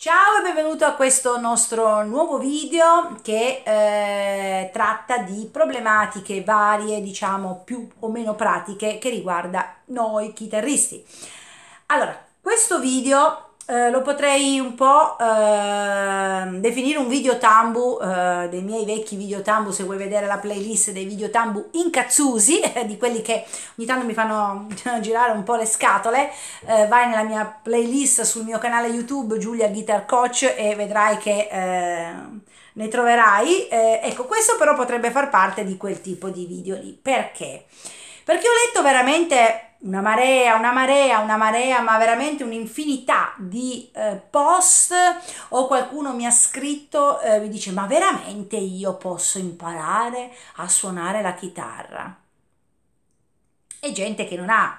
Ciao e benvenuto a questo nostro nuovo video che eh, tratta di problematiche varie, diciamo più o meno pratiche che riguarda noi chitarristi. Allora, questo video eh, lo potrei un po' eh, definire un video tambu eh, dei miei vecchi video tambu se vuoi vedere la playlist dei video tambu incazzusi eh, di quelli che ogni tanto mi fanno girare un po' le scatole eh, vai nella mia playlist sul mio canale youtube Giulia Guitar Coach e vedrai che eh, ne troverai ecco questo però potrebbe far parte di quel tipo di video lì perché? Perché ho letto veramente una marea, una marea, una marea, ma veramente un'infinità di eh, post o qualcuno mi ha scritto, eh, mi dice ma veramente io posso imparare a suonare la chitarra? E gente che non ha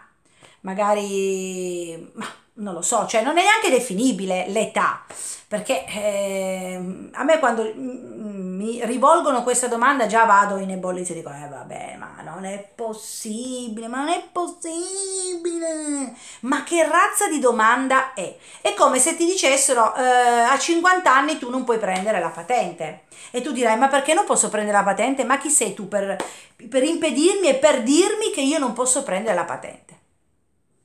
magari, ma non lo so, cioè non è neanche definibile l'età, perché eh, a me quando... Mm, mm mi rivolgono questa domanda già vado in ebollizione dico eh vabbè ma non è possibile ma non è possibile ma che razza di domanda è è come se ti dicessero eh, a 50 anni tu non puoi prendere la patente e tu dirai ma perché non posso prendere la patente ma chi sei tu per, per impedirmi e per dirmi che io non posso prendere la patente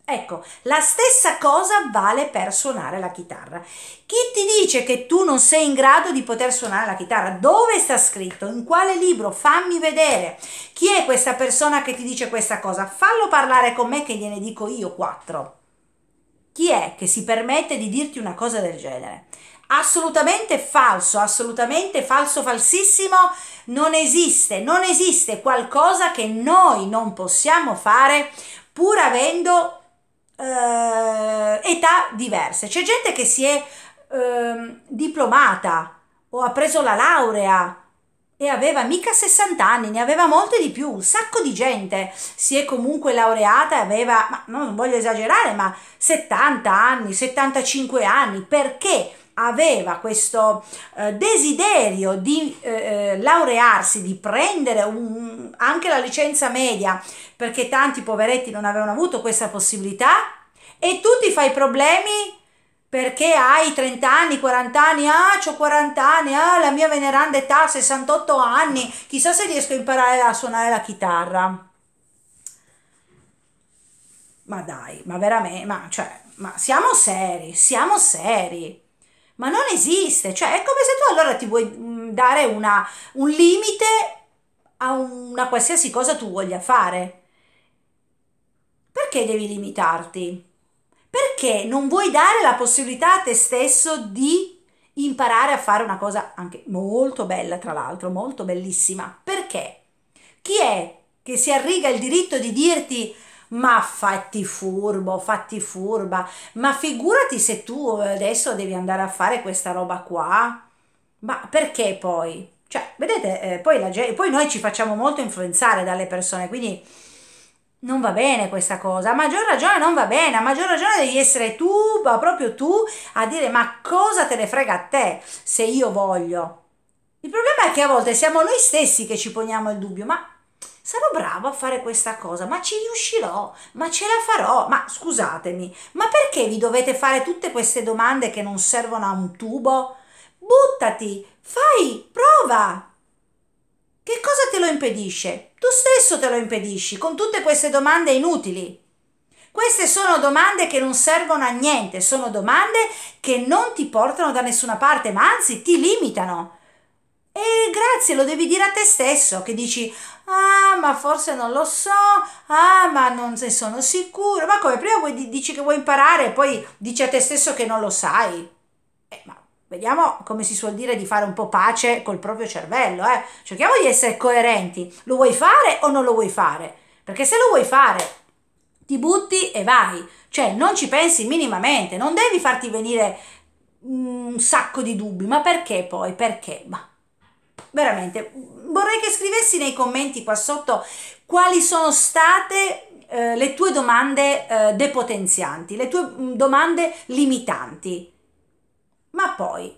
Ecco, la stessa cosa vale per suonare la chitarra. Chi ti dice che tu non sei in grado di poter suonare la chitarra? Dove sta scritto? In quale libro? Fammi vedere. Chi è questa persona che ti dice questa cosa? Fallo parlare con me che gliene dico io quattro. Chi è che si permette di dirti una cosa del genere? assolutamente falso, assolutamente falso, falsissimo, non esiste, non esiste qualcosa che noi non possiamo fare pur avendo eh, età diverse. C'è gente che si è eh, diplomata o ha preso la laurea e aveva mica 60 anni, ne aveva molte di più, un sacco di gente si è comunque laureata e aveva, ma non voglio esagerare, ma 70 anni, 75 anni, perché? aveva questo eh, desiderio di eh, eh, laurearsi, di prendere un, anche la licenza media, perché tanti poveretti non avevano avuto questa possibilità, e tu ti fai problemi perché hai 30 anni, 40 anni, ah, ho 40 anni, ah, la mia veneranda età, 68 anni, chissà se riesco a imparare a suonare la chitarra. Ma dai, ma veramente, ma cioè, ma siamo seri, siamo seri ma non esiste, cioè è come se tu allora ti vuoi mm, dare una, un limite a una qualsiasi cosa tu voglia fare. Perché devi limitarti? Perché non vuoi dare la possibilità a te stesso di imparare a fare una cosa anche molto bella, tra l'altro, molto bellissima. Perché? Chi è che si arriga il diritto di dirti ma fatti furbo, fatti furba, ma figurati se tu adesso devi andare a fare questa roba qua, ma perché poi? Cioè, vedete, eh, poi, la, poi noi ci facciamo molto influenzare dalle persone, quindi non va bene questa cosa, a maggior ragione non va bene, a maggior ragione devi essere tu, ma proprio tu, a dire ma cosa te ne frega a te se io voglio. Il problema è che a volte siamo noi stessi che ci poniamo il dubbio, ma sarò bravo a fare questa cosa, ma ci riuscirò, ma ce la farò, ma scusatemi, ma perché vi dovete fare tutte queste domande che non servono a un tubo? Buttati, fai, prova. Che cosa te lo impedisce? Tu stesso te lo impedisci con tutte queste domande inutili. Queste sono domande che non servono a niente, sono domande che non ti portano da nessuna parte, ma anzi ti limitano. E grazie, lo devi dire a te stesso che dici, ah ma forse non lo so, ah ma non ne sono sicuro, ma come prima vuoi, dici che vuoi imparare e poi dici a te stesso che non lo sai. Eh, ma vediamo come si suol dire di fare un po' pace col proprio cervello, eh. cerchiamo di essere coerenti, lo vuoi fare o non lo vuoi fare? Perché se lo vuoi fare ti butti e vai, cioè non ci pensi minimamente, non devi farti venire mm, un sacco di dubbi, ma perché poi? Perché? Ma veramente vorrei che scrivessi nei commenti qua sotto quali sono state eh, le tue domande eh, depotenzianti, le tue mm, domande limitanti. Ma poi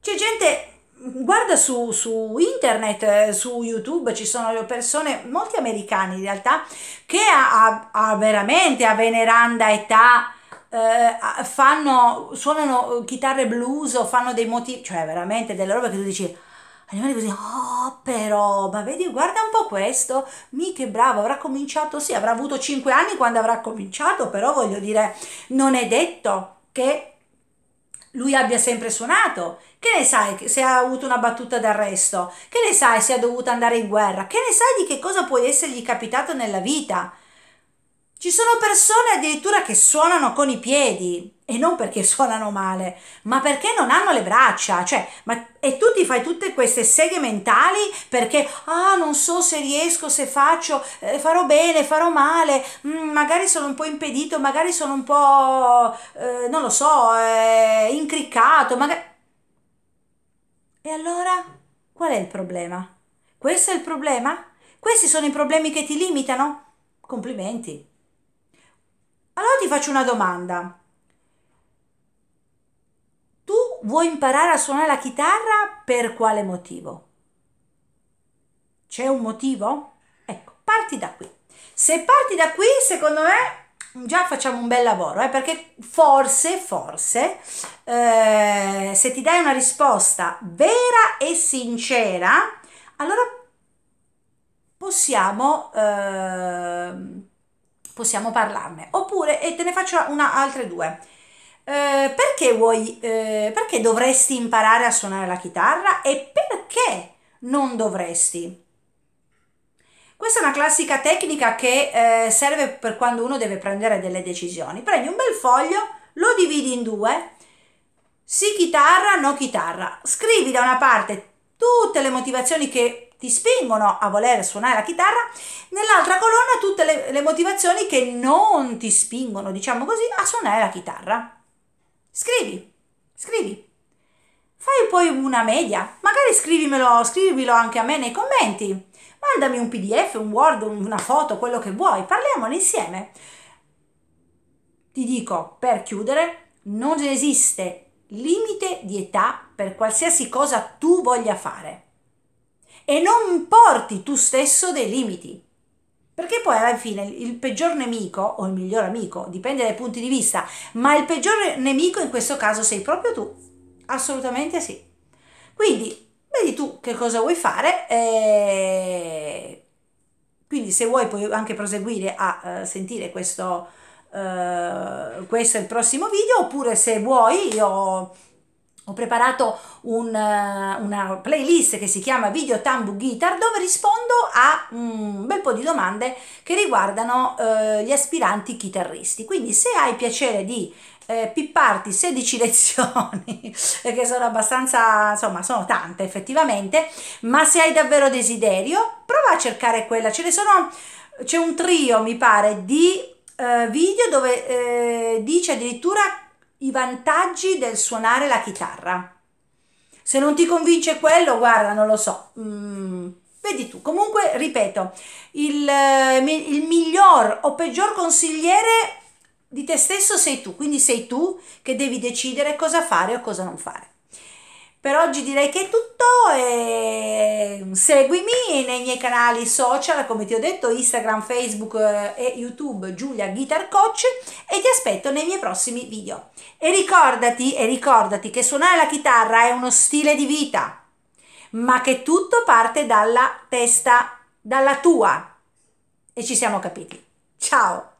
c'è gente guarda su, su, internet, eh, su YouTube, ci sono persone, molti americani in realtà, che a, a, a veramente a veneranda età eh, fanno, suonano chitarre blues o fanno dei motivi, cioè veramente delle robe che tu dici Animali così, oh però, ma vedi, guarda un po' questo, mica bravo, avrà cominciato, sì, avrà avuto 5 anni quando avrà cominciato, però voglio dire, non è detto che lui abbia sempre suonato, che ne sai se ha avuto una battuta d'arresto, che ne sai se ha dovuto andare in guerra, che ne sai di che cosa può essergli capitato nella vita. Ci sono persone addirittura che suonano con i piedi e non perché suonano male, ma perché non hanno le braccia, cioè, ma, e tu ti fai tutte queste seghe mentali perché, ah, non so se riesco, se faccio, eh, farò bene, farò male, mm, magari sono un po' impedito, magari sono un po', eh, non lo so, eh, incriccato, magari... E allora, qual è il problema? Questo è il problema? Questi sono i problemi che ti limitano? Complimenti. Allora ti faccio una domanda. Tu vuoi imparare a suonare la chitarra per quale motivo? C'è un motivo? Ecco, parti da qui. Se parti da qui, secondo me già facciamo un bel lavoro, eh, perché forse, forse, eh, se ti dai una risposta vera e sincera, allora possiamo... Eh, possiamo parlarne. Oppure, e te ne faccio una, altre due. Eh, perché vuoi, eh, perché dovresti imparare a suonare la chitarra e perché non dovresti? Questa è una classica tecnica che eh, serve per quando uno deve prendere delle decisioni. Prendi un bel foglio, lo dividi in due, sì chitarra, no chitarra. Scrivi da una parte tutte le motivazioni che ti spingono a voler suonare la chitarra, nell'altra colonna tutte le, le motivazioni che non ti spingono, diciamo così, a suonare la chitarra. Scrivi, scrivi. Fai poi una media, magari scrivimelo, scrivimelo anche a me nei commenti. Mandami un PDF, un Word, una foto, quello che vuoi, parliamone insieme. Ti dico, per chiudere, non esiste limite di età per qualsiasi cosa tu voglia fare e non porti tu stesso dei limiti. Perché poi alla fine il peggior nemico, o il miglior amico, dipende dai punti di vista, ma il peggior nemico in questo caso sei proprio tu. Assolutamente sì. Quindi vedi tu che cosa vuoi fare. E... Eh, quindi se vuoi puoi anche proseguire a uh, sentire questo, uh, questo è il prossimo video, oppure se vuoi io ho preparato un, eh, una playlist che si chiama Video Tambu Guitar dove rispondo a un bel po' di domande che riguardano eh, gli aspiranti chitarristi. Quindi se hai piacere di eh, pipparti 16 lezioni, che sono abbastanza, insomma, sono tante effettivamente, ma se hai davvero desiderio, prova a cercare quella. Ce ne sono, c'è un trio, mi pare, di eh, video dove eh, dice addirittura i vantaggi del suonare la chitarra. Se non ti convince quello, guarda, non lo so. Mm, vedi tu. Comunque, ripeto, il, eh, il miglior o peggior consigliere di te stesso sei tu, quindi sei tu che devi decidere cosa fare o cosa non fare. Per oggi direi che è tutto e seguimi nei miei canali social, come ti ho detto, Instagram, Facebook eh, e YouTube Giulia Guitar Coach e ti aspetto nei miei prossimi video. E ricordati, e ricordati che suonare la chitarra è uno stile di vita, ma che tutto parte dalla testa, dalla tua. E ci siamo capiti. Ciao!